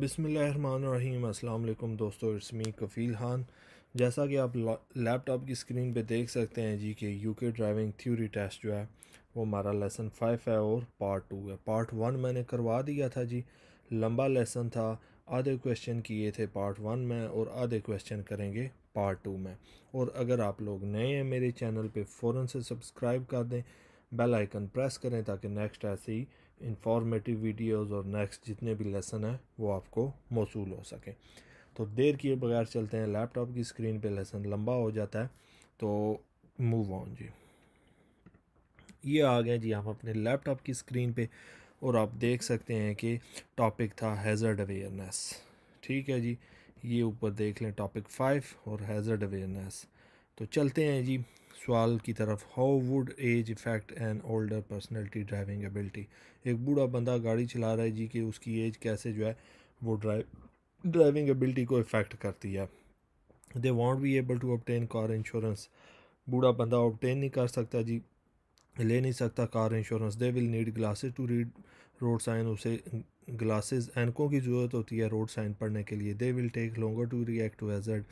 बिसमीम् अल्लाम दोस्तों इसमी कफ़ील खान जैसा कि आप लैपटॉप की स्क्रीन पे देख सकते हैं जी कि यूके ड्राइविंग थ्योरी टेस्ट जो है वो हमारा लेसन फाइव है और पार्ट टू है पार्ट वन मैंने करवा दिया था जी लंबा लेसन था आधे क्वेश्चन किए थे पार्ट वन में और आधे क्वेश्चन करेंगे पार्ट टू में और अगर आप लोग नए हैं मेरे चैनल पर फ़ौर से सब्सक्राइब कर दें बेल आइकन प्रेस करें ताकि नेक्स्ट ऐसे ही इंफॉर्मेटिव वीडियोस और नेक्स्ट जितने भी लेसन हैं वो आपको मौसू हो सकें तो देर किए बगैर चलते हैं लैपटॉप की स्क्रीन पे लेसन लंबा हो जाता है तो मूव ऑन जी ये आ गए जी हम अपने लैपटॉप की स्क्रीन पे और आप देख सकते हैं कि टॉपिक था हैज़र्ड अवेयरनेस ठीक है जी ये ऊपर देख लें टॉपिक फाइव और हैज़र्ड अवेयरनेस तो चलते हैं जी सवाल की तरफ how would age effect an older personality driving ability एक बूढ़ा बंदा गाड़ी चला रहा है जी कि उसकी एज कैसे जो है वो ड्राइव ड्राइविंग एबिलिटी को इफ़ेक्ट करती है they won't be able to obtain car insurance बूढ़ा बंदा ऑबटेन नहीं कर सकता जी ले नहीं सकता car insurance they will need glasses to read road sign उसे ग्लासेज एनकों की ज़रूरत होती है रोड साइन पढ़ने के लिए they will take longer to react to hazard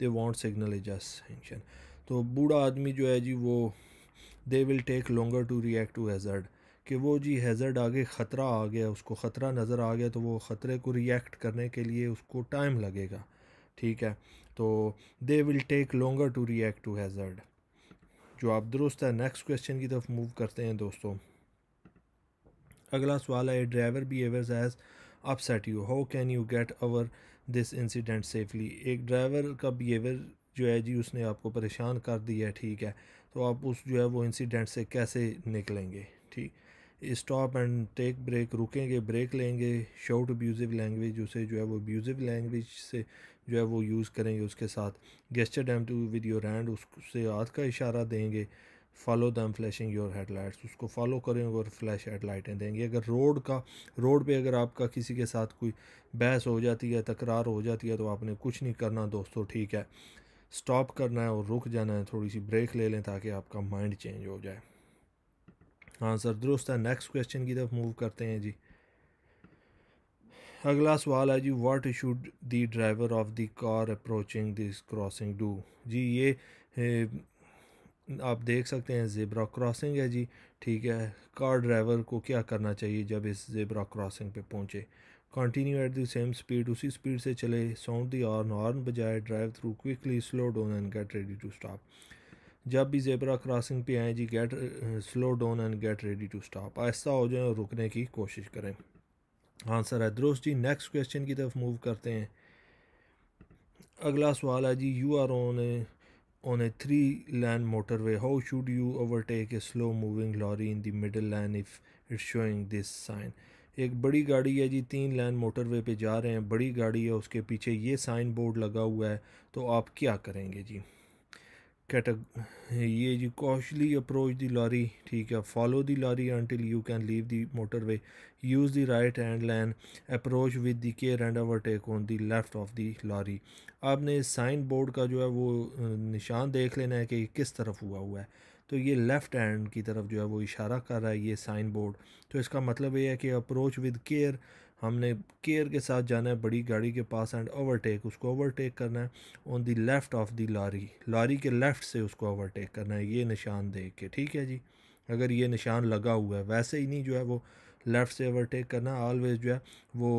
they won't signal at junction तो बूढ़ा आदमी जो है जी वो they will take longer to react to hazard कि वो जी हैज़र्ड आगे ख़तरा आ गया उसको ख़तरा नज़र आ गया तो वो ख़तरे को रिएक्ट करने के लिए उसको टाइम लगेगा ठीक है तो they will take longer to react to hazard जो आप दुरुस्त है नेक्स्ट क्वेश्चन की तरफ मूव करते हैं दोस्तों अगला सवाल है driver behaviours has upset you how can you get over this incident safely एक ड्राइवर का बिहेवियर जो है जी उसने आपको परेशान कर दिया है ठीक है तो आप उस जो है वो इंसिडेंट से कैसे निकलेंगे ठीक स्टॉप एंड टेक ब्रेक रुकेंगे ब्रेक लेंगे शॉर्ट अब्यूज़िव लैंग्वेज उसे जो है वो अब्यूज़िव लैंग्वेज से जो है वो यूज़ करेंगे उसके साथ gesture them to with your hand उससे हाथ का इशारा देंगे follow them flashing your headlights उसको फॉलो करें और फ्लैश हेडलाइटें देंगे अगर रोड का रोड पे अगर आपका किसी के साथ कोई बहस हो जाती है तकरार हो जाती है तो आपने कुछ नहीं करना दोस्तों ठीक है स्टॉप करना है और रुक जाना है थोड़ी सी ब्रेक ले लें ताकि आपका माइंड चेंज हो जाए हाँ सर दुरुस्त है नेक्स्ट क्वेश्चन की तरफ मूव करते हैं जी अगला सवाल है जी what should the driver of the car approaching this crossing do जी ये ए, आप देख सकते हैं ज़ेबरा क्रॉसिंग है जी ठीक है कार ड्राइवर को क्या करना चाहिए जब इस जेब्रा क्रॉसिंग पे पहुँचे continue at the same speed उसी स्पीड से चले साउंड दी हॉर्न हॉर्न बजाए drive through quickly slow down and get ready to stop जब भी जेबरा क्रॉसिंग पे आए जी get slow down and get ready to stop ऐसा हो जाए और रुकने की कोशिश करें आंसर है दुरुस्त जी नेक्स्ट क्वेश्चन की तरफ मूव करते हैं अगला सवाल है जी you are on a on a three lane motorway how should you overtake a slow moving lorry in the middle lane if it's showing this sign एक बड़ी गाड़ी है जी तीन लाइन मोटरवे पे जा रहे हैं बड़ी गाड़ी है उसके पीछे ये साइन बोर्ड लगा हुआ है तो आप क्या करेंगे जी कैट ये जी कॉशली अप्रोच दी लॉरी ठीक है follow the lorry until you can leave the motorway use the right hand line approach with the care and overtake on the left of the lorry आपने साइन बोर्ड का जो है वो निशान देख लेना है कि किस तरफ हुआ हुआ है तो ये लेफ़्ट हैंड की तरफ जो है वो इशारा कर रहा है ये साइन बोर्ड तो इसका मतलब ये है कि अप्रोच विद केयर हमने केयर के साथ जाना है बड़ी गाड़ी के पास एंड ओवरटेक उसको ओवरटेक करना है on the left of the lorry lorry के लेफ़्ट से उसको ओवरटेक करना है ये निशान देख के ठीक है जी अगर ये निशान लगा हुआ है वैसे ही नहीं जो है वो लेफ़्ट से ओवरटेक करना ऑलवेज़ जो है वो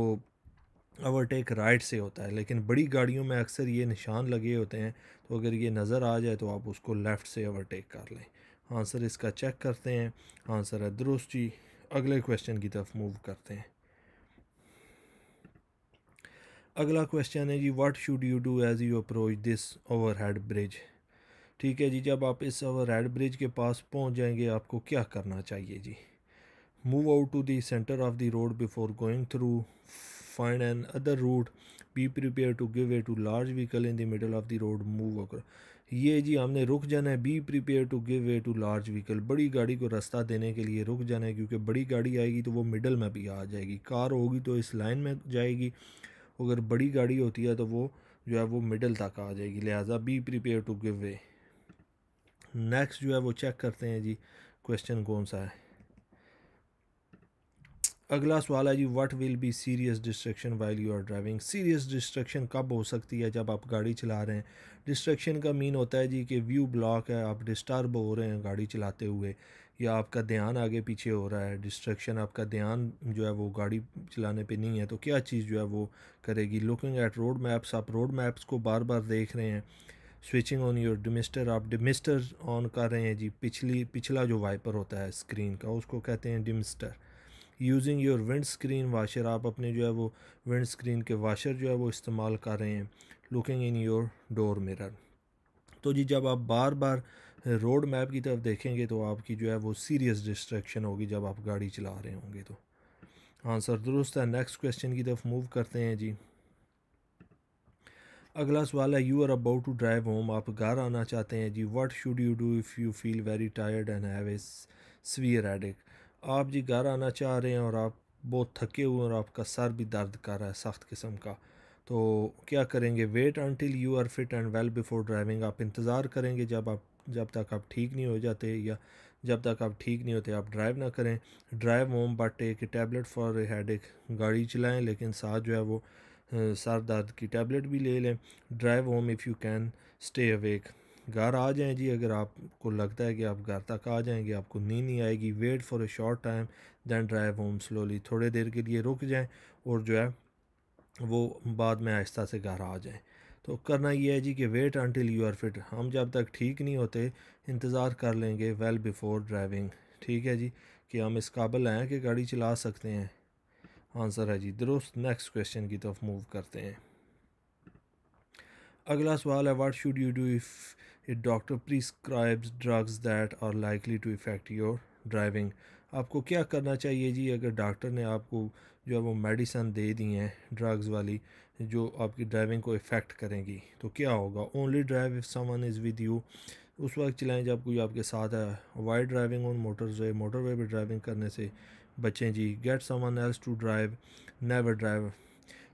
ओवरटेक राइट से होता है लेकिन बड़ी गाड़ियों में अक्सर ये निशान लगे होते हैं तो अगर ये नज़र आ जाए तो आप उसको लेफ़्ट से ओवरटेक कर लें आंसर इसका चेक करते हैं आंसर है दुरुस्त जी अगले क्वेश्चन की तरफ मूव करते हैं अगला क्वेश्चन है जी what should you do as you approach this overhead bridge ठीक है जी जब आप इस ओवरहेड ब्रिज के पास पहुंच जाएंगे आपको क्या करना चाहिए जी मूव आउट टू देंटर centre of the road before going through find another route be prepared to give way to large vehicle in the middle of the road move across ये जी हमने रुक जाना है be prepare to give way to large vehicle बड़ी गाड़ी को रास्ता देने के लिए रुक जाना है क्योंकि बड़ी गाड़ी आएगी तो वो मिडल में भी आ जाएगी कार होगी तो इस लाइन में जाएगी अगर बड़ी गाड़ी होती है तो वो जो है वो मिडल तक आ जाएगी लिहाजा be prepare to give way next जो है वो चेक करते हैं जी क्वेश्चन कौन सा है अगला सवाल है जी what will be serious distraction while you are driving serious distraction कब हो सकती है जब आप गाड़ी चला रहे हैं डिस्ट्रक्शन का मीन होता है जी कि व्यू ब्लॉक है आप डिस्टर्ब हो रहे हैं गाड़ी चलाते हुए या आपका ध्यान आगे पीछे हो रहा है डिस्ट्रक्शन आपका ध्यान जो है वो गाड़ी चलाने पे नहीं है तो क्या चीज़ जो है वो करेगी लुकिंग एट रोड मैप्स आप रोड मैप्स को बार बार देख रहे हैं स्विचिंग ऑन योर डिमिस्टर आप डिमिस्टर ऑन कर रहे हैं जी पिछली पिछला जो वाइपर होता है स्क्रीन का उसको कहते हैं demister using your windscreen washer आप अपने जो है वो विंड स्क्रीन के वाशर जो है वो इस्तेमाल कर रहे हैं looking in your door mirror तो जी जब आप बार बार रोड मैप की तरफ देखेंगे तो आपकी जो है वो सीरियस डिस्ट्रैक्शन होगी जब आप गाड़ी चला रहे होंगे तो आंसर दुरुस्त है नेक्स्ट क्वेश्चन की तरफ मूव करते हैं जी अगला सवाल है you are about to drive home आप घर आना चाहते हैं जी what should you do if you feel very tired and have a severe headache आप जी घर आना चाह रहे हैं और आप बहुत थके हुए हैं और आपका सर भी दर्द कर रहा है सख्त किस्म का तो क्या करेंगे wait until you are fit and well before driving आप इंतज़ार करेंगे जब आप जब तक आप ठीक नहीं हो जाते या जब तक आप ठीक नहीं होते आप ड्राइव ना करें ड्राइव होम बट एक टैबलेट फॉर हेड एक गाड़ी चलाएं लेकिन साथ जो है वो सर दर्द की टैबलेट भी ले लें drive home if you can stay awake घर आ जाएं जी अगर आपको लगता है कि आप घर तक आ जाएंगे आपको नींद नहीं आएगी wait for a short time then drive home slowly थोड़े देर के लिए रुक जाएं और जो है वो बाद में आहिस्ता से घर आ जाएं तो करना ये है जी कि wait until you are fit हम जब तक ठीक नहीं होते इंतज़ार कर लेंगे वेल बिफोर ड्राइविंग ठीक है जी कि हम इस काबिल हैं कि गाड़ी चला सकते हैं आंसर है जी दुरुस्त नेक्स्ट क्वेश्चन की तरफ मूव करते हैं अगला सवाल है what should you do if a doctor prescribes drugs that are likely to effect your driving आपको क्या करना चाहिए जी अगर डॉक्टर ने आपको जो है वो मेडिसन दे दी हैं ड्रग्स वाली जो आपकी ड्राइविंग को इफ़ेक्ट करेंगी तो क्या होगा only drive if someone is with you उस वक्त चलाएं जब कोई आपके साथ है while driving on motorways motorway पर ड्राइविंग करने से बचें जी get someone else to drive never drive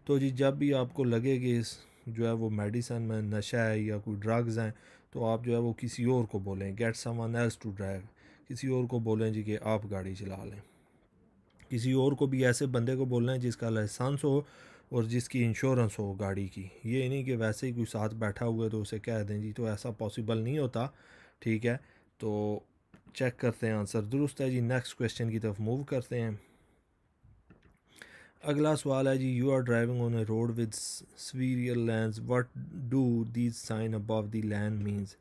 तो जी जब भी आपको लगेगी इस जो है वो मेडिसन में नशा है या कोई ड्रग्स हैं तो आप जो है वो किसी और को बोलें get someone else to drive किसी और को बोलें जी कि आप गाड़ी चला लें किसी और को भी ऐसे बंदे को बोलना है जिसका लाइसेंस हो और जिसकी इंश्योरेंस हो गाड़ी की ये नहीं कि वैसे ही कोई साथ बैठा हुआ है तो उसे कह दें जी तो ऐसा पॉसिबल नहीं होता ठीक है तो चेक करते हैं आंसर दुरुस्त है जी नेक्स्ट क्वेश्चन की तरफ मूव करते हैं अगला सवाल है जी you are driving on a road with several lanes what do these sign above the lanes means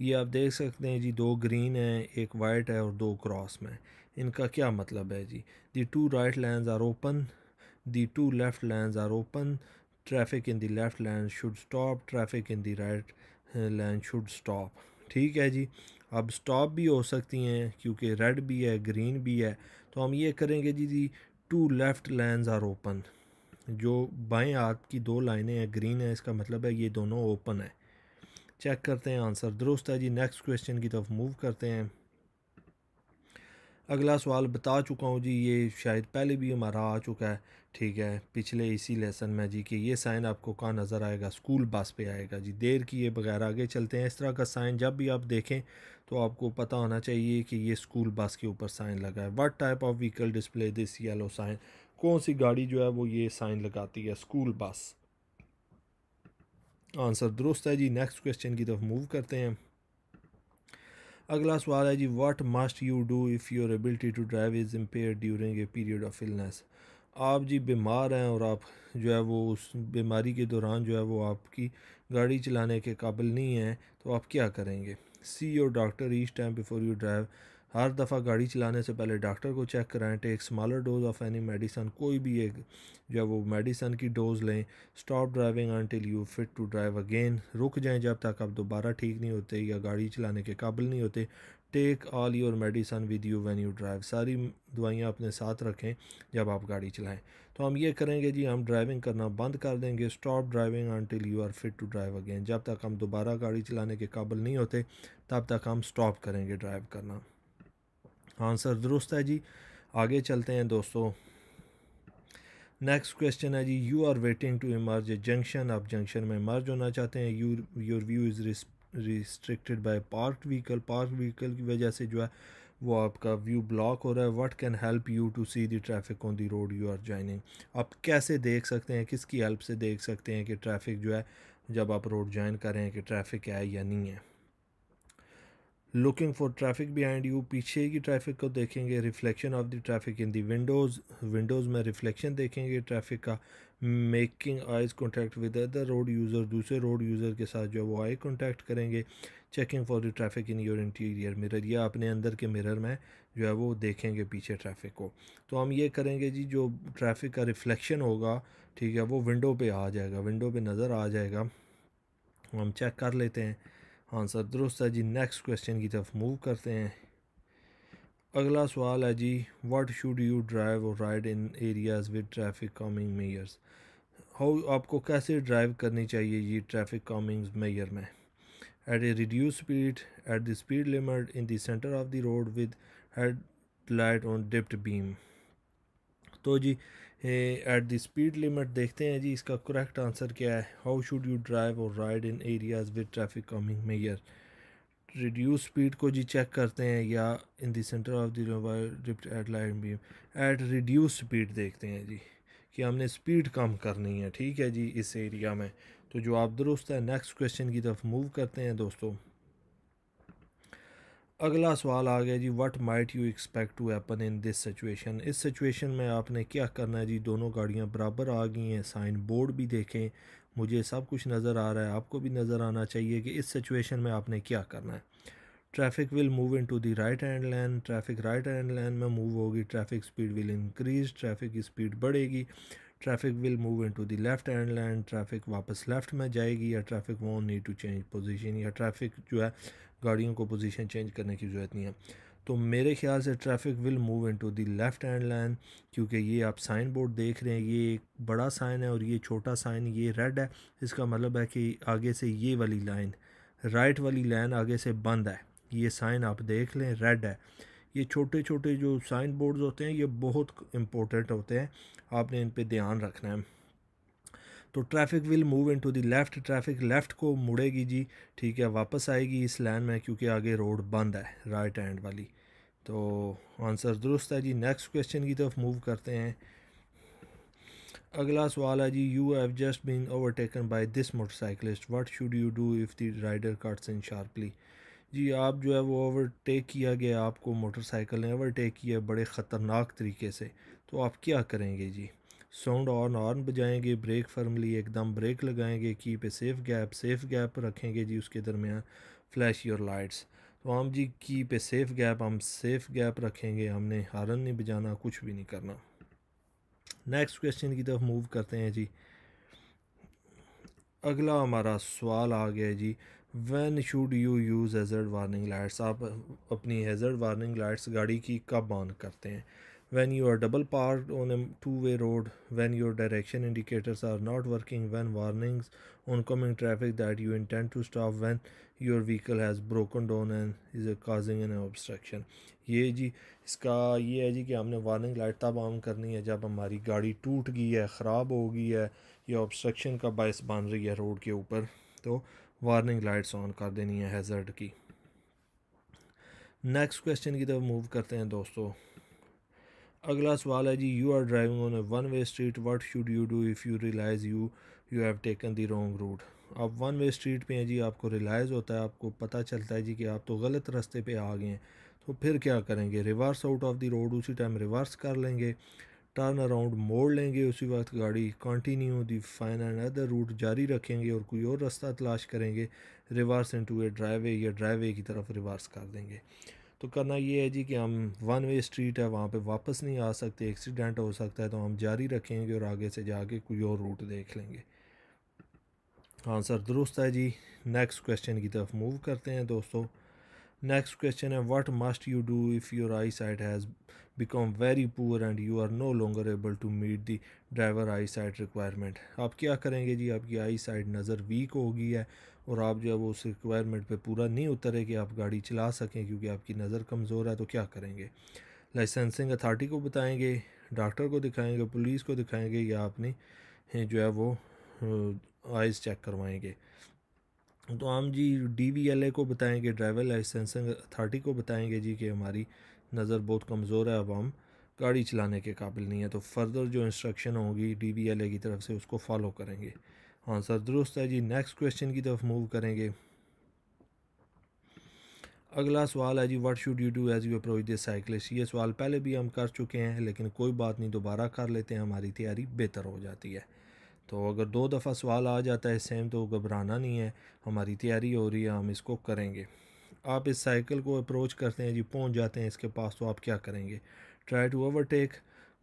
ये आप देख सकते हैं जी दो ग्रीन हैं एक वाइट है और दो क्रॉस में इनका क्या मतलब है जी the two right lanes are open the two left lanes are open traffic in the left lane should stop traffic in the right lane should stop ठीक है जी अब स्टॉप भी हो सकती हैं क्योंकि रेड भी है ग्रीन भी है तो हम ये करेंगे जी जी two left lines are open जो बाएं हाथ की दो लाइनें हैं ग्रीन है इसका मतलब है ये दोनों ओपन है चेक करते हैं आंसर दुरुस्त है जी नेक्स्ट क्वेश्चन की तरफ मूव करते हैं अगला सवाल बता चुका हूँ जी ये शायद पहले भी हमारा आ चुका है ठीक है पिछले इसी लेसन में जी कि ये साइन आपको कहाँ नज़र आएगा स्कूल बस पे आएगा जी देर किए बगैर आगे चलते हैं इस तरह का साइन जब भी आप देखें तो आपको पता होना चाहिए कि ये स्कूल बस के ऊपर साइन लगा है what type of vehicle display this yellow sign कौन सी गाड़ी जो है वो ये साइन लगाती है स्कूल बस आंसर दुरुस्त है जी नेक्स्ट क्वेश्चन की तरफ मूव करते हैं अगला सवाल है जी what must you do if your ability to drive is impair during a period of illness आप जी बीमार हैं और आप जो है वो उस बीमारी के दौरान जो है वो आपकी गाड़ी चलाने के काबिल नहीं हैं तो आप क्या करेंगे see your doctor each time before you drive हर दफ़ा गाड़ी चलाने से पहले डॉक्टर को चेक कराएं take smaller dose of any medicine कोई भी एक जो है वो मेडिसन की डोज़ लें stop driving until you fit to drive again रुक जाएं जब तक आप दोबारा ठीक नहीं होते या गाड़ी चलाने के काबिल नहीं होते take all your medicine with you when you drive सारी दवाइयाँ अपने साथ रखें जब आप गाड़ी चलाएं तो हम ये करेंगे जी हम ड्राइविंग करना बंद कर देंगे stop driving until you are fit to drive again जब तक हम दोबारा गाड़ी चलाने के काबिल नहीं होते तब तक हम स्टॉप करेंगे ड्राइव करना आंसर दुरुस्त है जी आगे चलते हैं दोस्तों नेक्स्ट क्वेश्चन है जी you are waiting to emerge junction आप जंक्शन में इमर्ज होना चाहते हैं यू योर व्यू इज़ रिस्प restricted by park vehicle park vehicle की वजह से जो है वो आपका व्यू ब्लॉक हो रहा है what can help you to see the traffic on the road you are joining आप कैसे देख सकते हैं किसकी हेल्प से देख सकते हैं कि ट्रैफिक जो है जब आप रोड ज्वाइन कर रहे हैं कि ट्रैफिक है या नहीं है looking for traffic behind you पीछे की ट्रैफिक को देखेंगे reflection of the traffic in the windows windows में रिफ्लेक्शन देखेंगे ट्रैफिक का making eyes contact with other road user दूसरे रोड यूज़र के साथ जो है वो आई कॉन्टैक्ट करेंगे checking for the traffic in your interior mirror या अपने अंदर के मिरर में जो है वो देखेंगे पीछे ट्रैफिक को तो हम ये करेंगे जी जो ट्रैफिक का रिफ्लेक्शन होगा ठीक है वो विंडो पे आ जाएगा विंडो पे नज़र आ जाएगा हम चेक कर लेते हैं आंसर हाँ दुरुस्त है जी नेक्स्ट क्वेश्चन की तरफ मूव करते हैं अगला सवाल है जी what should you drive or ride in areas with traffic calming measures how आपको कैसे ड्राइव करनी चाहिए ये ट्रैफिक कॉमिंग मेयर में at a reduce speed at the speed limit in the centre of the road with headlight on dipped beam तो जी at the speed limit देखते हैं जी इसका करेक्ट आंसर क्या है how should you drive or ride in areas with traffic calming measure reduce speed को जी चेक करते हैं या in the centre of the at light beam at reduce speed देखते हैं जी कि हमने स्पीड कम करनी है ठीक है जी इस एरिया में तो जो आप दुरुस्त है नेक्स्ट क्वेश्चन की तरफ मूव करते हैं दोस्तों अगला सवाल आ गया जी what might you expect to happen in this situation इस सिचुएशन में आपने क्या करना है जी दोनों गाड़ियाँ बराबर आ गई हैं साइन बोर्ड भी देखें मुझे सब कुछ नज़र आ रहा है आपको भी नज़र आना चाहिए कि इस सिचुएशन में आपने क्या करना है traffic will move into the right hand lane traffic right hand lane में मूव होगी traffic speed will increase traffic की स्पीड बढ़ेगी traffic will move into the left hand lane traffic वापस लेफ़्ट में जाएगी या traffic वो need to change position या ट्रैफिक जो है गाड़ियों को पोजिशन चेंज करने की ज़रूरत नहीं है तो मेरे ख्याल से traffic will move into the left hand line क्योंकि ये आप साइन बोर्ड देख रहे हैं ये एक बड़ा साइन है और ये छोटा साइन ये रेड है इसका मतलब है कि आगे से ये वाली लाइन राइट वाली लाइन आगे से बंद है ये साइन आप देख लें रेड है ये छोटे छोटे जो साइन बोर्ड होते हैं ये बहुत इम्पोर्टेंट होते हैं आपने इन पर ध्यान रखना है तो traffic will move into the left traffic left को मुड़ेगी जी ठीक है वापस आएगी इस लैन में क्योंकि आगे रोड बंद है राइट हैंड वाली तो आंसर दुरुस्त है जी नेक्स्ट क्वेश्चन की तरफ मूव करते हैं अगला सवाल है जी you have just been overtaken by this motorcyclist what should you do if the rider cuts in sharply जी आप जो है वो ओवरटेक किया गया आपको मोटरसाइकिल ने ओवरटेक किया बड़े ख़तरनाक तरीके से तो आप क्या करेंगे जी साउंड ऑन ऑन बजाएंगे ब्रेक फर्मली एकदम ब्रेक लगाएंगे keep a safe gap safe gap रखेंगे जी उसके दरमियान फ्लैश योर लाइट्स तो हम जी की पे सेफ़ गैप हम सेफ़ गैप रखेंगे हमने हारन नहीं बजाना कुछ भी नहीं करना नेक्स्ट क्वेश्चन की तरफ मूव करते हैं जी अगला हमारा सवाल आ गया जी when should you use hazard warning lights आप अपनी हेजर्ड वार्निंग लाइट्स गाड़ी की कब ऑन करते हैं when you are double parked on a two-way road, when your direction indicators are not working, when warnings on coming traffic that you intend to stop, when your vehicle has broken down and is causing an obstruction. ye ji iska ye hai ji ki humne warning light tab on karni hai jab hamari gaadi toot gayi hai kharab ho gayi hai ya obstruction ka bias ban rahi hai road ke upar to warning lights on kar deni hai hazard ki next question ki taraf move karte hain dosto अगला सवाल है जी you are driving on a one way street what should you do if you realise you you have taken the wrong route आप one way street पे हैं जी आपको realise होता है आपको पता चलता है जी कि आप तो गलत रास्ते पे आ गए हैं तो फिर क्या करेंगे reverse out of the road उसी टाइम रिवर्स कर लेंगे टर्न अराउंड मोड़ लेंगे उसी वक्त गाड़ी continue the find and other route जारी रखेंगे और कोई और रास्ता तलाश करेंगे reverse into a driveway या ड्राइवे की तरफ रिवर्स कर देंगे तो करना ये है जी कि हम वन वे स्ट्रीट है वहाँ पे वापस नहीं आ सकते एक्सीडेंट हो सकता है तो हम जारी रखेंगे और आगे से जाके कोई और रूट देख लेंगे आंसर दुरुस्त है जी नेक्स्ट क्वेश्चन की तरफ मूव करते हैं दोस्तों नेक्स्ट क्वेश्चन है what must you do if your eyesight has become very poor and you are no longer able to meet the driver eyesight requirement आप क्या करेंगे जी आपकी आई साइट नज़र वीक होगी है और आप जो है वो उस रिक्वायरमेंट पे पूरा नहीं उतरे कि आप गाड़ी चला सकें क्योंकि आपकी नज़र कमज़ोर है तो क्या करेंगे लाइसेंसिंग अथार्टी को बताएंगे डॉक्टर को दिखाएंगे पुलिस को दिखाएंगे या आपने जो है वो आइज़ चेक करवाएंगे तो आम जी डी वी एल ए को बताएंगे ड्राइवर लाइसेंसिंग अथार्टी को बताएंगे जी कि हमारी नज़र बहुत कमज़ोर है अब हम गाड़ी चलाने के काबिल नहीं है तो फर्दर जो इंस्ट्रक्शन होगी डी वी एल ए की तरफ से उसको फॉलो करेंगे आंसर दुरुस्त है जी नेक्स्ट क्वेश्चन की तरफ मूव करेंगे अगला सवाल है जी what should you do as you approach this cyclist ये सवाल पहले भी हम कर चुके हैं लेकिन कोई बात नहीं दोबारा कर लेते हैं हमारी तैयारी बेहतर हो जाती है तो अगर दो दफ़ा सवाल आ जाता है सेम तो घबराना नहीं है हमारी तैयारी हो रही है हम इसको करेंगे आप इस साइकिल को अप्रोच करते हैं जी पहुंच जाते हैं इसके पास तो आप क्या करेंगे try to overtake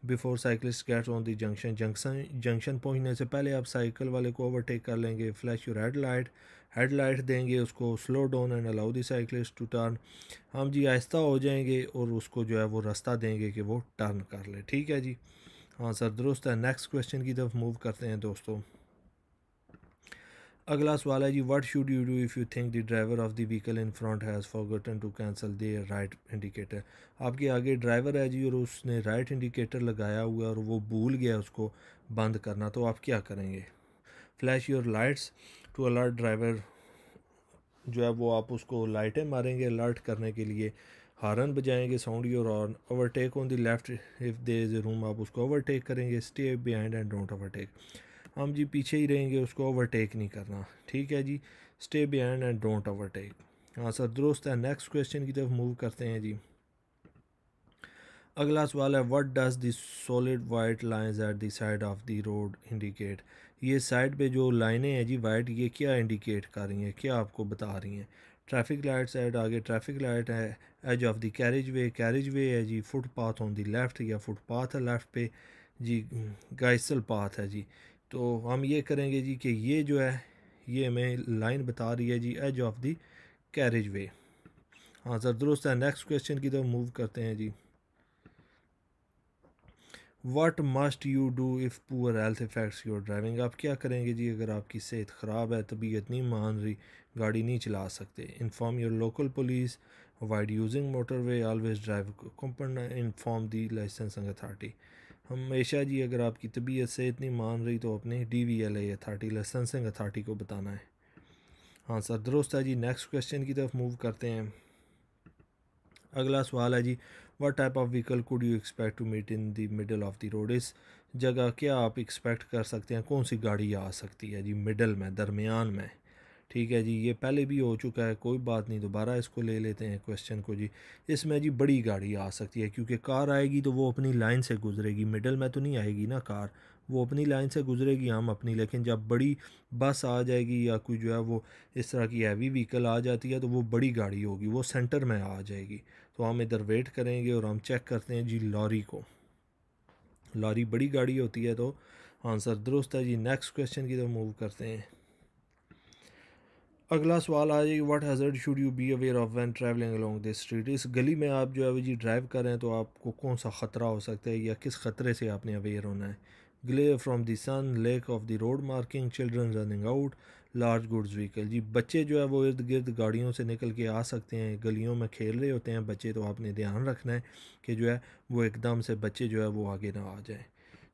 before cyclist gets on the junction junction junction पहुंचने से पहले आप साइकिल वाले को ओवरटेक कर लेंगे flash your headlight headlight देंगे उसको slow down and allow the cyclist to turn हम जी आहिस्ता हो जाएंगे और उसको जो है वो रास्ता देंगे कि वो टर्न कर ले ठीक है जी हाँ सर दुरुस्त है नेक्स्ट क्वेश्चन की तरफ मूव करते हैं दोस्तों अगला सवाल है जी what should you do if you think the driver of the vehicle in front has forgotten to cancel the right indicator आपके आगे ड्राइवर है जी और उसने राइट इंडिकेटर लगाया हुआ और वो भूल गया उसको बंद करना तो आप क्या करेंगे flash your lights to alert driver जो है वो आप उसको लाइटें मारेंगे अलर्ट करने के लिए हारन बजाएंगे sound your horn overtake on the left if there is room आप उसको ओवरटेक करेंगे stay behind and don't overtake हम जी पीछे ही रहेंगे उसको ओवरटेक नहीं करना ठीक है जी stay behind and don't overtake हाँ सर दुरुस्त है नेक्स्ट क्वेश्चन की तरफ मूव करते हैं जी अगला सवाल है what does the solid white lines at the side of the road indicate ये साइड पे जो लाइनें हैं जी वाइट ये क्या इंडिकेट कर रही हैं क्या आपको बता रही हैं ट्रैफिक लाइट साइड आगे ट्रैफिक लाइट है edge of the carriageway carriageway है जी फुटपाथ ऑन दी लेफ़्ट या फुटपाथ है लेफ़्ट पे जी गाइसल पाथ है जी तो हम ये करेंगे जी कि ये जो है ये हमें लाइन बता रही है जी edge of the carriageway हाँ सर दुरुस्त है नेक्स्ट क्वेश्चन की तरफ तो मूव करते हैं जी what must you do if poor health affects your driving आप क्या करेंगे जी अगर आपकी सेहत ख़राब है तबीयत नहीं मान रही गाड़ी नहीं चला सकते inform your local police while using motorway always drive companion inform the licensing authority हमेशा जी अगर आपकी तबीयत से इतनी मान रही तो अपने D V L A authority licensing authority को बताना है हाँ सर दुरुस्त है जी नेक्स्ट क्वेश्चन की तरफ मूव करते हैं अगला सवाल है जी what type of vehicle could you expect to meet in the middle of the road इस जगह क्या आप एक्सपेक्ट कर सकते हैं कौन सी गाड़ी आ सकती है जी मिडल में दरमियान में ठीक है जी ये पहले भी हो चुका है कोई बात नहीं दोबारा इसको ले लेते हैं क्वेश्चन को जी इसमें जी बड़ी गाड़ी आ सकती है क्योंकि कार आएगी तो वो अपनी लाइन से गुजरेगी मिडल में तो नहीं आएगी ना कार वो अपनी लाइन से गुजरेगी हम अपनी लेकिन जब बड़ी बस आ जाएगी या कोई जो है वो इस तरह की हैवी व्हीकल आ जाती है तो वो बड़ी गाड़ी होगी वो सेंटर में आ जाएगी तो हम इधर वेट करेंगे और हम चेक करते हैं जी लॉरी को लॉरी बड़ी गाड़ी होती है तो आंसर दुरुस्त है जी नेक्स्ट क्वेश्चन की तरफ मूव करते हैं अगला सवाल आ जाएगी what hazard should you be aware of when travelling along this street इस गली में आप जो है जी ड्राइव कर रहे हैं तो आपको कौन सा ख़तरा हो सकता है या किस ख़तरे से आपने अवेयर होना है glare from the sun lack of the road marking children running out large goods vehicle जी बच्चे जो है वो इर्द गिर्द गाड़ियों से निकल के आ सकते हैं गलियों में खेल रहे होते हैं बच्चे तो आपने ध्यान रखना है कि जो है वो एकदम से बच्चे जो है वो आगे ना आ जाएँ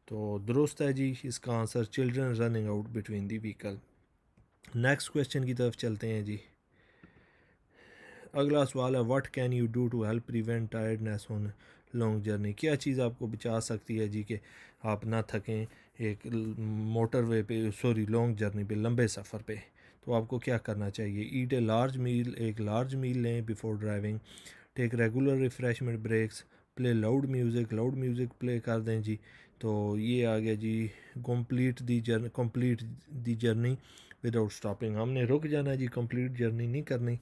तो दुरुस्त है जी इसका answer children running out between the vehicle next question की तरफ चलते हैं जी अगला सवाल है what can you do to help prevent tiredness on long journey क्या चीज़ आपको बचा सकती है जी कि आप ना थकें एक मोटर वे पे सॉरी लॉन्ग जर्नी पे लंबे सफ़र पे तो आपको क्या करना चाहिए ईट ए लार्ज मील एक लार्ज मील लें before driving take regular refreshment breaks play loud music loud music play कर दें जी तो ये आ गया जी complete the journey complete the journey without stopping हमने रुक जाना है जी कंप्लीट जर्नी नहीं करनी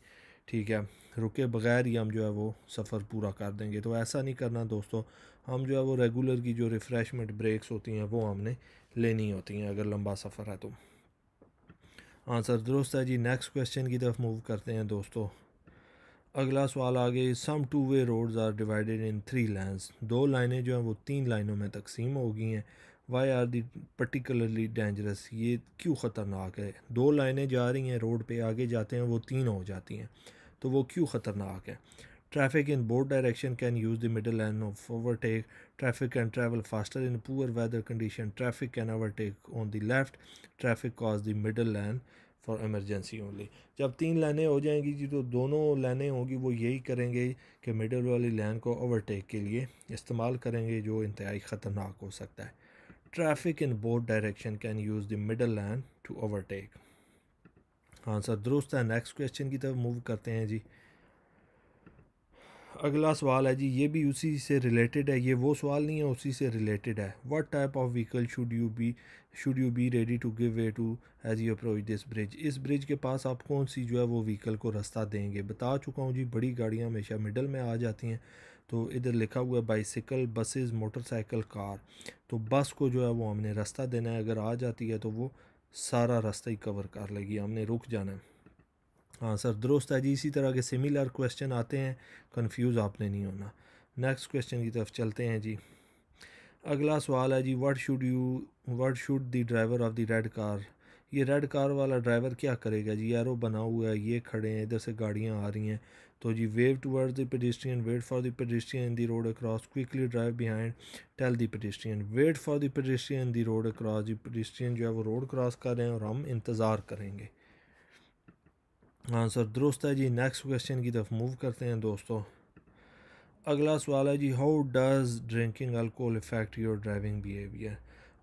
ठीक है रुके बगैर ही हम जो है वो सफ़र पूरा कर देंगे तो ऐसा नहीं करना दोस्तों हम जो है वो रेगुलर की जो रिफ़्रेशमेंट ब्रेक्स होती हैं वो हमने लेनी होती हैं अगर लंबा सफ़र है तो आंसर दुरुस्त है जी नेक्स्ट क्वेश्चन की तरफ मूव करते हैं दोस्तों अगला सवाल आगे some two way roads are divided in three lines दो लाइनें जो हैं वो तीन लाइनों में तकसीम हो गई हैं why are the particularly dangerous ये क्यों ख़तरनाक है दो लाइनें जा रही हैं रोड पे आगे जाते हैं वो तीन हो जाती हैं तो वो क्यों ख़तरनाक है traffic in both direction can use the middle line of overtake traffic can travel faster in poor weather condition traffic can overtake on the left traffic cause the middle line for emergency only जब तीन लाइनें हो जाएंगी जी तो दोनों लाइनें होंगी वो यही करेंगे कि मिडल वाली लाइन को ओवरटेक के लिए इस्तेमाल करेंगे जो इंतहाई ख़तरनाक हो सकता है Traffic in both direction can use the middle lane to overtake. Answer हाँ दुरुस्त है नेक्स्ट क्वेश्चन की तरफ मूव करते हैं जी अगला सवाल है जी ये भी उसी से रिलेटेड है ये वो सवाल नहीं है उसी से रिलेटेड है what type of vehicle should you be should you be ready to give way to as you approach this bridge इस ब्रिज के पास आप कौन सी जो है वो व्हीकल को रास्ता देंगे बता चुका हूँ जी बड़ी गाड़ियाँ हमेशा मिडल में आ जाती हैं तो इधर लिखा हुआ है बाइसिकल बसेस मोटरसाइकिल कार तो बस को जो है वो हमने रास्ता देना है अगर आ जाती है तो वो सारा रास्ता ही कवर कर लेगी हमने रुक जाना है हाँ सर दुरुस्त है जी इसी तरह के सिमिलर क्वेश्चन आते हैं कंफ्यूज आपने नहीं होना नेक्स्ट क्वेश्चन की तरफ चलते हैं जी अगला सवाल है जी what should you what should the driver of the red car ये रेड कार वाला ड्राइवर क्या करेगा जी यारो बना हुआ है ये खड़े हैं इधर से गाड़ियाँ आ रही हैं तो जी wave towards the pedestrian wait for the pedestrian in the road across quickly drive behind tell the pedestrian wait for the pedestrian in the road across जी पेडिस्ट्रियन जो है वो रोड क्रॉस कर रहे हैं और हम इंतज़ार करेंगे आंसर दुरुस्त है जी नेक्स्ट क्वेश्चन की तरफ मूव करते हैं दोस्तों अगला सवाल है जी how does drinking alcohol affect your driving behaviour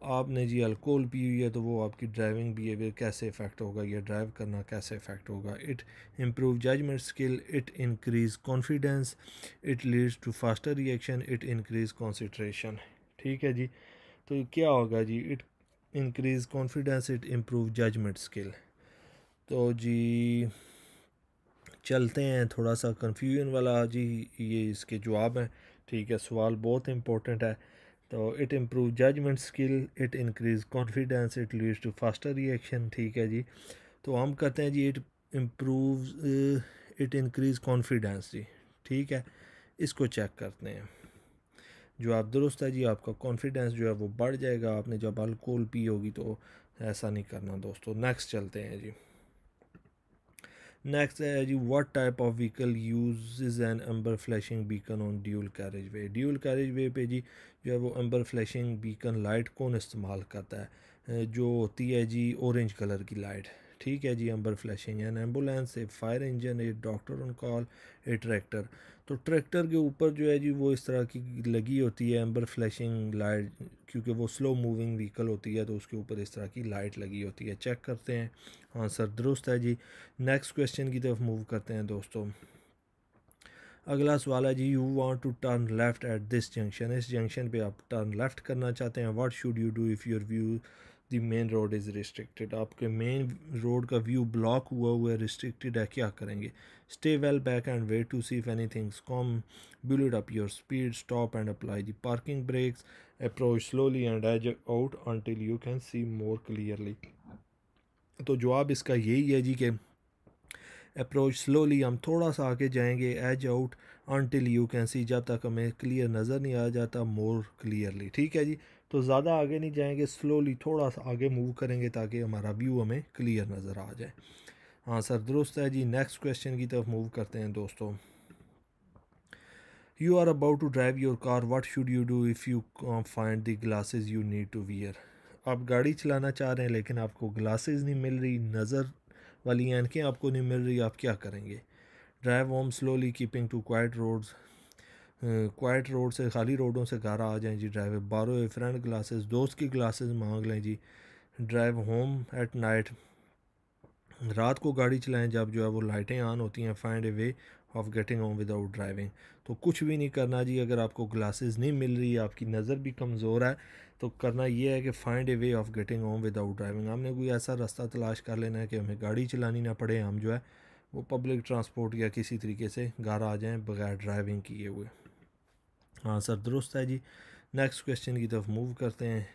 आपने जी अल्कोहल पी हुई है तो वो आपकी ड्राइविंग बिहेवियर कैसे इफ़ेक्ट होगा या ड्राइव करना कैसे इफ़ेक्ट होगा it improve judgement skill it increase confidence it leads to faster reaction it increase concentration ठीक है जी तो क्या होगा जी it increase confidence it improve judgement skill तो जी चलते हैं थोड़ा सा कन्फ्यूजन वाला जी ये इसके जवाब हैं ठीक है सवाल बहुत इम्पोर्टेंट है तो it improve judgement skill it increase confidence it leads to faster reaction ठीक है जी तो हम कहते हैं जी it improve it increase confidence जी ठीक है इसको चेक करते हैं जो आप दुरुस्त है जी आपका कॉन्फिडेंस जो है वो बढ़ जाएगा आपने जब अल्कोहल पी होगी तो ऐसा नहीं करना दोस्तों नेक्स्ट चलते हैं जी नेक्स्ट है जी what type of vehicle use an amber flashing beacon on dual carriageway dual carriageway पे जी जो है वो एम्बर फ्लैशिंग बीकन लाइट कौन इस्तेमाल करता है जो होती है जी ऑरेंज कलर की लाइट ठीक है जी amber flashing an ambulance a fire engine a doctor on call a tractor तो ट्रैक्टर के ऊपर जो है जी वो इस तरह की लगी होती है एम्बर फ्लैशिंग लाइट क्योंकि वो स्लो मूविंग व्हीकल होती है तो उसके ऊपर इस तरह की लाइट लगी होती है चेक करते हैं आंसर दुरुस्त है जी नेक्स्ट क्वेश्चन की तरफ मूव करते हैं दोस्तों अगला सवाल है जी you want to turn left at this junction इस जंक्शन पे आप टर्न लेफ़्ट करना चाहते हैं what should you do if your view the main road is restricted आपके मेन रोड का व्यू ब्लॉक हुआ हुआ है रिस्ट्रिक्टेड है क्या करेंगे stay well back and wait to see if any things come build up your speed stop and apply the parking brakes approach slowly and edge out until you can see more clearly तो जवाब इसका यही है जी कि approach slowly हम थोड़ा सा आगे जाएंगे edge out until you can see जब तक हमें क्लियर नज़र नहीं आ जाता मोर क्लियरली ठीक है जी तो ज़्यादा आगे नहीं जाएंगे स्लोली थोड़ा सा आगे मूव करेंगे ताकि हमारा व्यू हमें क्लियर नज़र आ जाए हाँ सर दुरुस्त है जी नेक्स्ट क्वेश्चन की तरफ मूव करते हैं दोस्तों you are about to drive your car what should you do if you find the glasses you need to wear आप गाड़ी चलाना चाह रहे हैं लेकिन आपको ग्लासेज नहीं मिल रही नज़र वाली एनकें आपको नहीं मिल रही आप क्या करेंगे drive home slowly keeping to quiet roads quiet road से खाली रोडों से घर आ जाएं जी ड्राइवर बारो फ्रेंड ग्लासेस दोस्त की ग्लासेस मांग लें जी ड्राइव होम एट नाइट रात को गाड़ी चलाएं जब जो है वो लाइटें ऑन होती हैं find a way of getting home without driving तो कुछ भी नहीं करना जी अगर आपको ग्लासेस नहीं मिल रही है आपकी नज़र भी कमज़ोर है तो करना ये है कि find a way of getting home without driving हमने कोई ऐसा रास्ता तलाश कर लेना है कि हमें गाड़ी चलानी ना पड़े हम जो है वो पब्लिक ट्रांसपोर्ट या किसी तरीके से घर आ जाएँ बगैर ड्राइविंग किए हुए हाँ सर दुरुस्त है जी नेक्स्ट क्वेश्चन की तरफ मूव करते हैं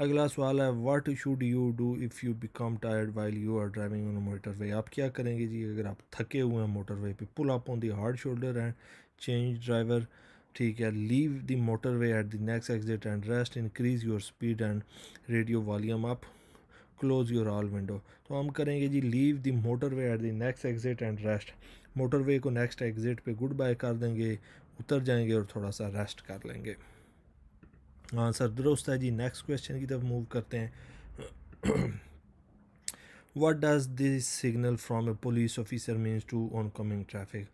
अगला सवाल है what should you do if you become tired while you are driving on motorway आप क्या करेंगे जी अगर आप थके हुए हैं मोटर वे पर pull up on the hard shoulder and change driver ठीक है leave the motorway at the next exit and rest increase your speed and radio volume up close your all window तो हम करेंगे जी leave the motorway at the next exit and rest motorway को next exit पे goodbye कर देंगे उतर जाएंगे और थोड़ा सा रेस्ट कर लेंगे आंसर दुरुस्त है जी नेक्स्ट क्वेश्चन की तरफ मूव करते हैं what does this signal from a police officer means to oncoming traffic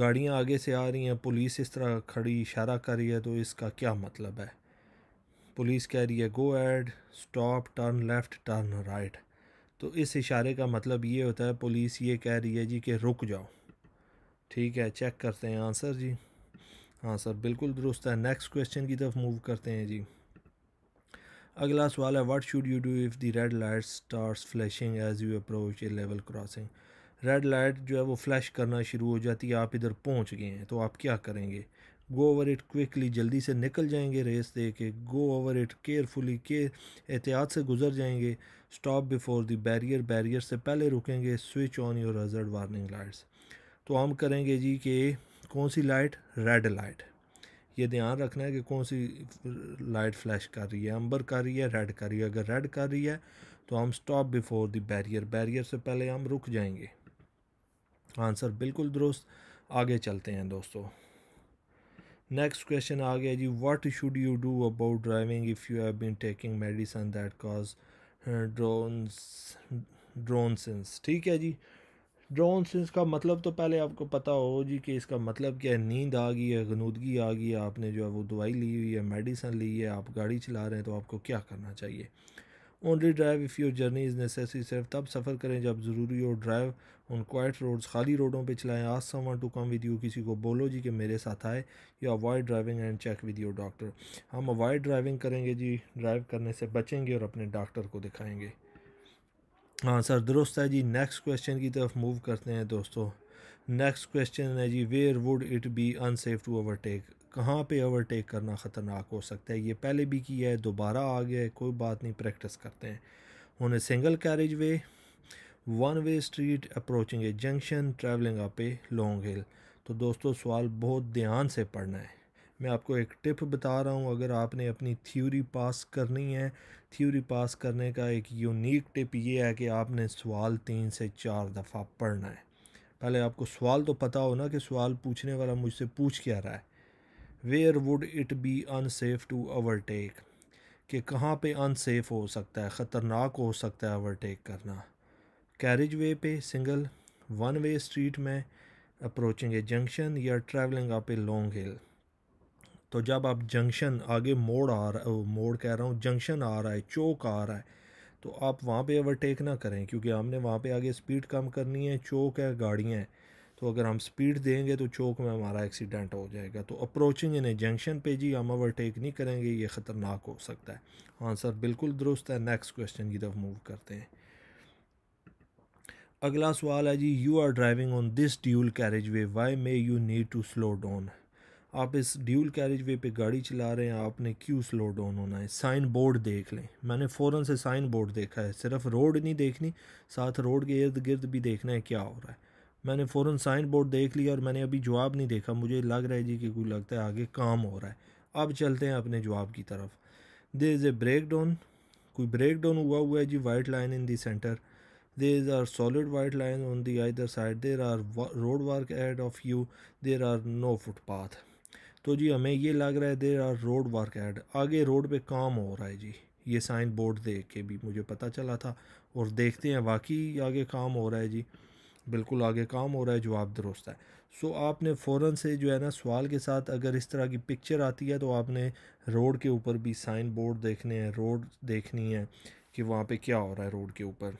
गाड़ियाँ आगे से आ रही हैं पुलिस इस तरह खड़ी इशारा कर रही है तो इसका क्या मतलब है पुलिस कह रही है go ahead stop turn left turn right तो इस इशारे का मतलब ये होता है पुलिस ये कह रही है जी कि रुक जाओ ठीक है चेक करते हैं आंसर जी हाँ सर बिल्कुल दुरुस्त है नेक्स्ट क्वेश्चन की तरफ मूव करते हैं जी अगला सवाल है what should you do if the red light start flashing as you approach a level crossing red light जो है वो फ्लैश करना शुरू हो जाती है आप इधर पहुंच गए हैं तो आप क्या करेंगे गो ओवर इट क्विकली जल्दी से निकल जाएंगे रेस दे के गो ओवर इट केयरफुली के एहतियात से गुजर जाएंगे stop before the barrier barrier से पहले रुकेंगे switch on your hazard warning lights तो हम करेंगे जी कि कौन सी लाइट रेड लाइट ये ध्यान रखना है कि कौन सी लाइट फ्लैश कर रही है अंबर कर रही है रेड कर रही है अगर रेड कर रही है तो हम stop before the barrier barrier से पहले हम रुक जाएंगे आंसर बिल्कुल दुरुस्त आगे चलते हैं दोस्तों नेक्स्ट क्वेश्चन आ गया जी what should you do about driving if you have been taking medicine that cause drone drowsiness ठीक है जी ड्रोन से इसका मतलब तो पहले आपको पता हो जी कि इसका मतलब क्या है नींद आ गई है गनूदगी आ गई है आपने जो है वो दवाई ली हुई है मेडिसन ली है आप गाड़ी चला रहे हैं तो आपको क्या करना चाहिए only drive if your journey is necessary सिर्फ तब सफ़र करें जब ज़रूरी हो ड्राइव उन क्वाइट रोड्स खाली रोडों पे चलाएं आज someone to come with you किसी को बोलो जी कि मेरे साथ आए you avoid driving and check with your doctor हम अवॉइड ड्राइविंग करेंगे जी ड्राइव करने से बचेंगे और अपने डॉक्टर को दिखाएंगे हाँ सर दुरुस्त है जी नेक्स्ट क्वेश्चन की तरफ मूव करते हैं दोस्तों नेक्स्ट क्वेश्चन है जी where would it be unsafe to overtake कहाँ पे ओवरटेक करना ख़तरनाक हो सकता है ये पहले भी किया है दोबारा आ गया है कोई बात नहीं प्रैक्टिस करते हैं उन्हें single carriageway one way street approaching a junction travelling up a long hill तो दोस्तों सवाल बहुत ध्यान से पढ़ना है मैं आपको एक टिप बता रहा हूँ अगर आपने अपनी थ्योरी पास करनी है थ्योरी पास करने का एक यूनिक टिप ये है कि आपने सवाल तीन से चार दफ़ा पढ़ना है पहले आपको सवाल तो पता हो ना कि सवाल पूछने वाला मुझसे पूछ क्या रहा है where would it be unsafe to overtake कि कहाँ पे अनसेफ़ हो सकता है ख़तरनाक हो सकता है ओवरटेक करना कैरेज वे पे सिंगल वन वे स्ट्रीट में अप्रोचिंग ए जंक्शन या ट्रैवलिंग आप ए लॉन्ग हिल तो जब आप जंक्शन आगे मोड़ आ रहा है मोड़ कह रहा हूँ जंक्शन आ रहा है चौक आ रहा है तो आप वहाँ पे ओवरटेक ना करें क्योंकि हमने वहाँ पे आगे स्पीड कम करनी है चौक है गाड़ियाँ हैं तो अगर हम स्पीड देंगे तो चौक में हमारा एक्सीडेंट हो जाएगा तो अप्रोचिंग इन्हें जंक्शन पे जी हम ओवरटेक नहीं करेंगे ये ख़तरनाक हो सकता है आंसर हाँ बिल्कुल दुरुस्त है नेक्स्ट क्वेश्चन की तरफ मूव करते हैं अगला सवाल है जी you are driving on this dual carriageway why may you need to slow down आप इस ड्यूल कैरेज वे पर गाड़ी चला रहे हैं आपने क्यों स्लो डाउन होना है साइन बोर्ड देख लें मैंने फ़ौर से साइन बोर्ड देखा है सिर्फ रोड नहीं देखनी साथ रोड के इर्द गिर्द भी देखना है क्या हो रहा है मैंने फ़ौर साइन बोर्ड देख लिया और मैंने अभी जवाब नहीं देखा मुझे लग रहा है जी कि कोई लगता है आगे काम हो रहा है अब चलते हैं अपने जवाब की तरफ there is a breakdown कोई ब्रेक डाउन हुआ हुआ है जी white line in the centre there are solid white line on the either side there are road work ahead of you there are no footpath तो जी हमें ये लग रहा है there are road work ahead आगे रोड पे काम हो रहा है जी ये साइन बोर्ड देख के भी मुझे पता चला था और देखते हैं वाकई आगे काम हो रहा है जी बिल्कुल आगे काम हो रहा है जवाब दुरुस्त है सो आपने फ़ौर से जो है ना सवाल के साथ अगर इस तरह की पिक्चर आती है तो आपने रोड के ऊपर भी साइन बोर्ड देखने हैं रोड देखनी है कि वहाँ पे क्या हो रहा है रोड के ऊपर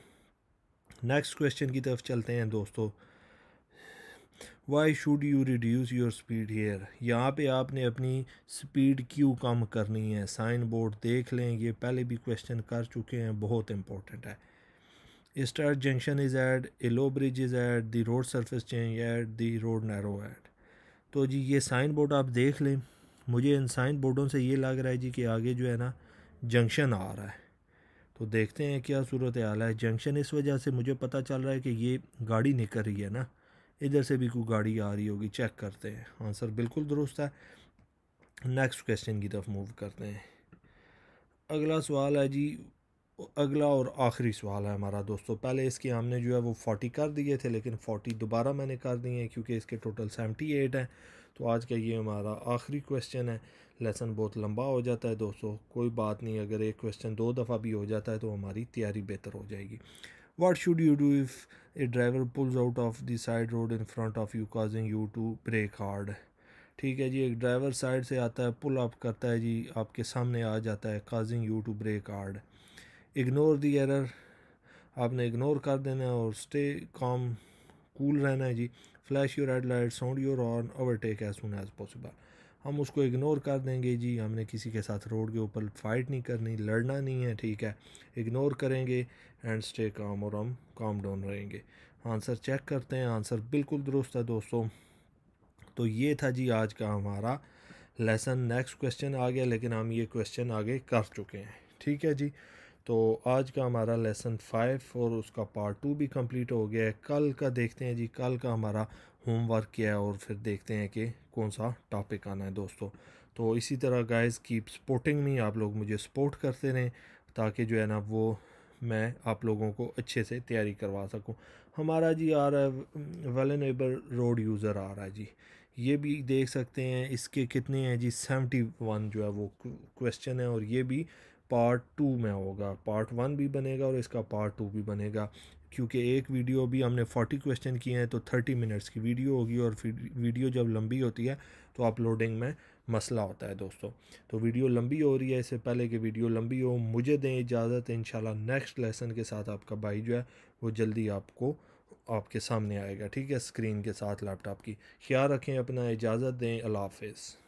नेक्स्ट क्वेश्चन की तरफ चलते हैं दोस्तों why should you reduce your speed here यहाँ पे आपने अपनी स्पीड क्यों कम करनी है साइन बोर्ड देख लें ये पहले भी क्वेश्चन कर चुके हैं बहुत इंपॉर्टेंट है star junction is ahead a low bridge is ahead the road surface change ahead the road narrow ahead तो जी ये साइन बोर्ड आप देख लें मुझे इन साइन बोर्डों से ये लग रहा है जी कि आगे जो है ना जंक्शन आ रहा है तो देखते हैं क्या सूरत हाल है जंक्शन इस वजह से मुझे पता चल रहा है कि ये गाड़ी निकल रही है ना इधर से भी कोई गाड़ी आ रही होगी चेक करते हैं आंसर हाँ बिल्कुल दुरुस्त है नेक्स्ट क्वेश्चन की तरफ मूव करते हैं अगला सवाल है जी अगला और आखिरी सवाल है हमारा दोस्तों पहले इसके हमने जो है वो फोर्टी कर दिए थे लेकिन फोर्टी दोबारा मैंने कर दिए हैं क्योंकि इसके टोटल सेवेंटी एट हैं तो आज का ये हमारा आखिरी क्वेश्चन है लेसन बहुत लंबा हो जाता है दोस्तों कोई बात नहीं अगर एक क्वेश्चन दो दफ़ा भी हो जाता है तो हमारी तैयारी बेहतर हो जाएगी what should you do if a driver pulls out of the side road in front of you causing you to break hard ठीक है जी एक ड्राइवर साइड से आता है पुल अप करता है जी आपके सामने आ जाता है causing you to brake hard ignore the error आपने इग्नोर कर देना है और स्टे काम कूल रहना है जी flash your red light sound your horn overtake as soon as possible हम उसको इग्नोर कर देंगे जी हमने किसी के साथ रोड के ऊपर फाइट नहीं करनी लड़ना नहीं है ठीक है इग्नोर करेंगे एंड स्टे काम और हम काम डाउन रहेंगे आंसर चेक करते हैं आंसर बिल्कुल दुरुस्त है दोस्तों तो ये था जी आज का हमारा लेसन नेक्स्ट क्वेश्चन आ गया लेकिन हम ये क्वेश्चन आगे कर चुके हैं ठीक है जी तो आज का हमारा लेसन फाइव और उसका पार्ट टू भी कंप्लीट हो गया है कल का देखते हैं जी कल का हमारा होमवर्क क्या है और फिर देखते हैं कि कौन सा टॉपिक आना है दोस्तों तो इसी तरह गाइस कीप सपोर्टिंग में आप लोग मुझे सपोर्ट करते रहें ताकि जो है ना वो मैं आप लोगों को अच्छे से तैयारी करवा सकूं हमारा जी आ रहा है वेलनेबल रोड यूज़र आ रहा है जी ये भी देख सकते हैं इसके कितने हैं जी सेवेंटी वन जो है वो क्वेश्चन है और ये भी पार्ट टू में होगा पार्ट वन भी बनेगा और इसका पार्ट टू भी बनेगा क्योंकि एक वीडियो भी हमने फोर्टी क्वेश्चन किए हैं तो थर्टी मिनट्स की वीडियो होगी और वीडियो जब लंबी होती है तो अपलोडिंग में मसला होता है दोस्तों तो वीडियो लंबी हो रही है इससे पहले कि वीडियो लंबी हो मुझे दें इजाज़त इन नेक्स्ट लेसन के साथ आपका भाई जो है वो जल्दी आपको आपके सामने आएगा ठीक है स्क्रीन के साथ लैपटॉप की ख्याल रखें अपना इजाज़त दें अल्लाह हाफिज़